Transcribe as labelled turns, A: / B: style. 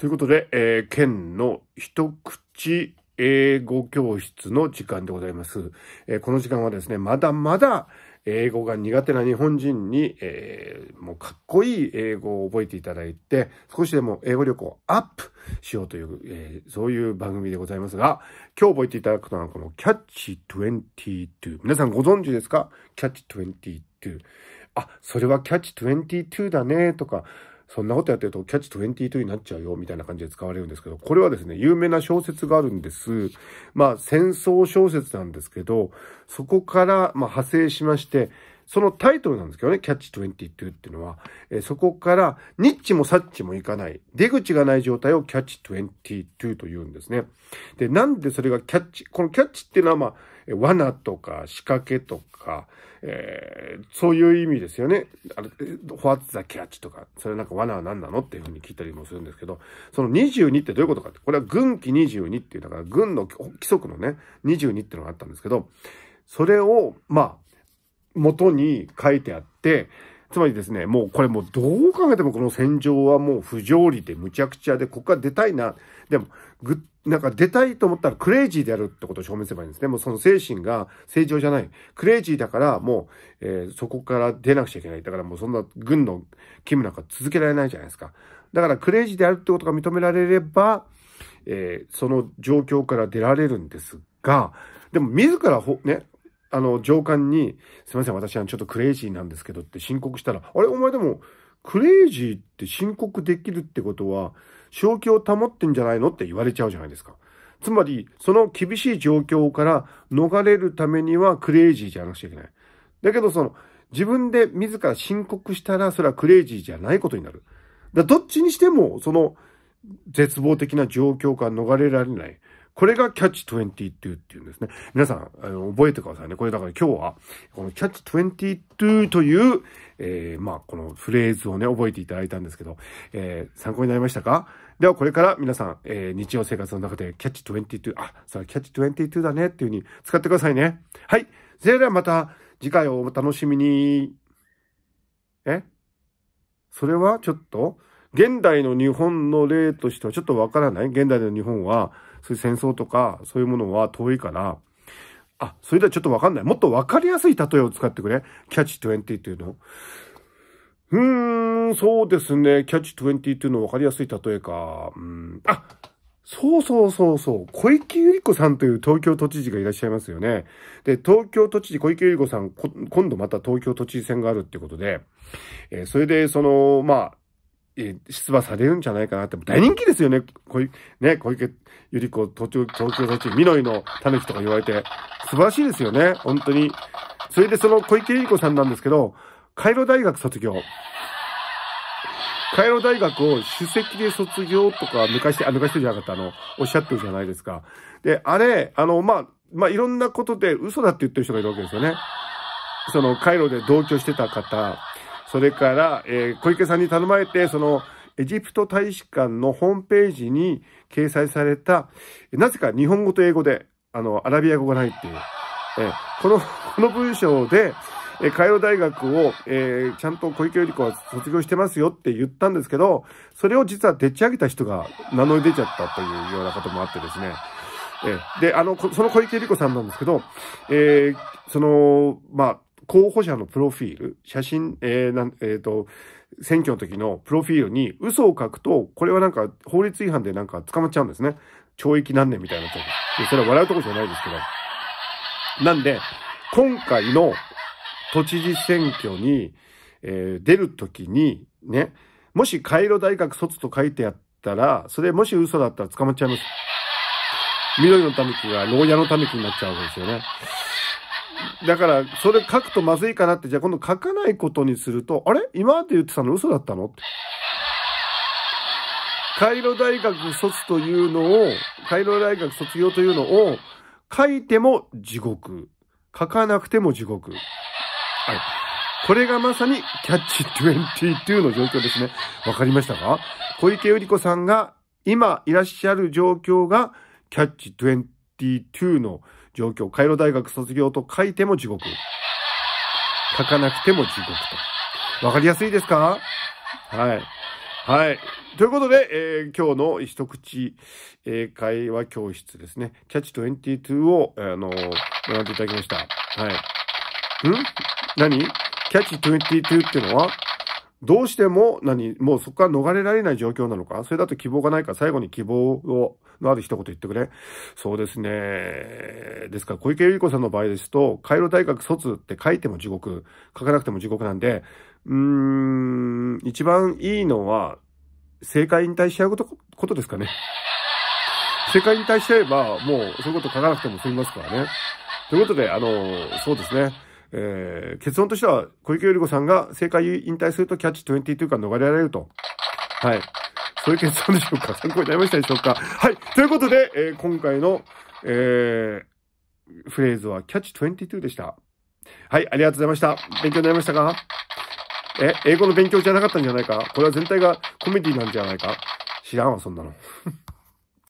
A: ということで、えー、県の一口英語教室の時間でございます。えー、この時間はですね、まだまだ英語が苦手な日本人に、えー、もうかっこいい英語を覚えていただいて、少しでも英語力をアップしようという、えー、そういう番組でございますが、今日覚えていただくのはこのキャッチ22。皆さんご存知ですかキャッチ22。あ、それはキャッチ22だねとか、そんなことやってるとキャッチ22になっちゃうよみたいな感じで使われるんですけど、これはですね、有名な小説があるんです。まあ戦争小説なんですけど、そこからま派生しまして、そのタイトルなんですけどね、キャッチ22っていうのは、えー、そこからニッチもサッチもいかない、出口がない状態をキャッチ22というんですね。で、なんでそれがキャッチ、このキャッチっていうのはまあ、罠とか仕掛けとか、えー、そういう意味ですよね。あれ、フォアツザキャッチとか、それなんか罠は何なのっていうふうに聞いたりもするんですけど、その22ってどういうことかって、これは軍機22っていう、だから軍の規則のね、22っていうのがあったんですけど、それを、まあ、元に書いてあって、つまりですね、もうこれもうどう考えてもこの戦場はもう不条理でむちゃくちゃで、ここから出たいな。でも、ぐ、なんか出たいと思ったらクレイジーであるってことを証明すればいいんですね。もうその精神が正常じゃない。クレイジーだからもう、えー、そこから出なくちゃいけない。だからもうそんな軍の勤務なんか続けられないじゃないですか。だからクレイジーであるってことが認められれば、えー、その状況から出られるんですが、でも自らね、あの、上官に、すいません、私はちょっとクレイジーなんですけどって申告したら、あれ、お前でも、クレイジーって申告できるってことは、正気を保ってんじゃないのって言われちゃうじゃないですか。つまり、その厳しい状況から逃れるためにはクレイジーじゃなくちゃいけない。だけど、その、自分で自ら申告したら、それはクレイジーじゃないことになる。だどっちにしても、その、絶望的な状況から逃れられない。これがキャッチ22っていうんですね。皆さん、あの、覚えてくださいね。これだから今日は、このキャッチ22という、えー、まあ、このフレーズをね、覚えていただいたんですけど、えー、参考になりましたかではこれから皆さん、えー、日常生活の中でキャッチ22、あ、さあキャッチ22だねっていう風に使ってくださいね。はい。それではまた次回をお楽しみに。えそれはちょっと、現代の日本の例としてはちょっとわからない。現代の日本は、そういう戦争とか、そういうものは遠いから、あ、それではちょっとわかんない。もっとわかりやすい例えを使ってくれ。キャッチ20っていうの。うーん、そうですね。キャッチ20っていうのわかりやすい例えか。うん、あ、そうそうそうそう。小池百合子さんという東京都知事がいらっしゃいますよね。で、東京都知事、小池百合子さん、今度また東京都知事選があるってことで、えー、それで、その、まあ、え出馬されるんじゃないかなって、大人気ですよね。小池、ね、小池百合子、東京、東京都知事、緑のタヌキとか言われて、素晴らしいですよね。本当に。それでその小池百合子さんなんですけど、カイロ大学卒業。カイロ大学を主席で卒業とか、抜かして、あ、抜かしてじゃなかった、あの、おっしゃってるじゃないですか。で、あれ、あの、まあ、まあ、いろんなことで嘘だって言ってる人がいるわけですよね。その、カイロで同居してた方、それから、えー、小池さんに頼まれて、その、エジプト大使館のホームページに掲載された、なぜか日本語と英語で、あの、アラビア語がないっていう、えー、この、この文章で、えカイロ大学を、えー、ちゃんと小池百合子は卒業してますよって言ったんですけど、それを実はでっち上げた人が名乗り出ちゃったというようなこともあってですね。えで、あの、その小池百合子さんなんですけど、えー、その、まあ、候補者のプロフィール、写真、えー、なん、えっ、ー、と、選挙の時のプロフィールに嘘を書くと、これはなんか法律違反でなんか捕まっちゃうんですね。懲役何年みたいなとこ。それは笑うとこじゃないですけど。なんで、今回の都知事選挙に、えー、出る時に、ね、もしカイロ大学卒と書いてあったら、それもし嘘だったら捕まっちゃいます。緑のためきが牢屋のためきになっちゃうわけですよね。だから、それ書くとまずいかなって、じゃあ今度書かないことにすると、あれ今まで言ってたの嘘だったのって。カイロ大学卒というのを、カイロ大学卒業というのを、書いても地獄。書かなくても地獄。はい。これがまさにキャッチ22の状況ですね。わかりましたか小池百合子さんが今いらっしゃる状況がキャッチ22の状況。カイロ大学卒業と書いても地獄。書かなくても地獄と。わかりやすいですかはい。はい。ということで、えー、今日の一口、えー、会話教室ですね。キャッチ22を、あのー、学んでいただきました。はい。ん何キャッチ22っていうのは、どうしても、何、もうそこから逃れられない状況なのか、それだと希望がないから最後に希望をまあ一言言ってくれ。そうですね。ですから、小池百合子さんの場合ですと、カイロ大学卒って書いても地獄、書かなくても地獄なんで、うーん、一番いいのは、正解引退しちゃうこと、ことですかね。正解に対しちゃえば、もう、そういうこと書かなくても済みますからね。ということで、あの、そうですね。えー、結論としては、小池百合子さんが正解引退するとキャッチ22か逃れられると。はい。そういう結算でしょうか参考になりましたでしょうかはい。ということで、えー、今回の、えー、フレーズはキャッチ22でした。はい、ありがとうございました。勉強になりましたかえ、英語の勉強じゃなかったんじゃないかこれは全体がコメディなんじゃないか知らんわ、そんなの。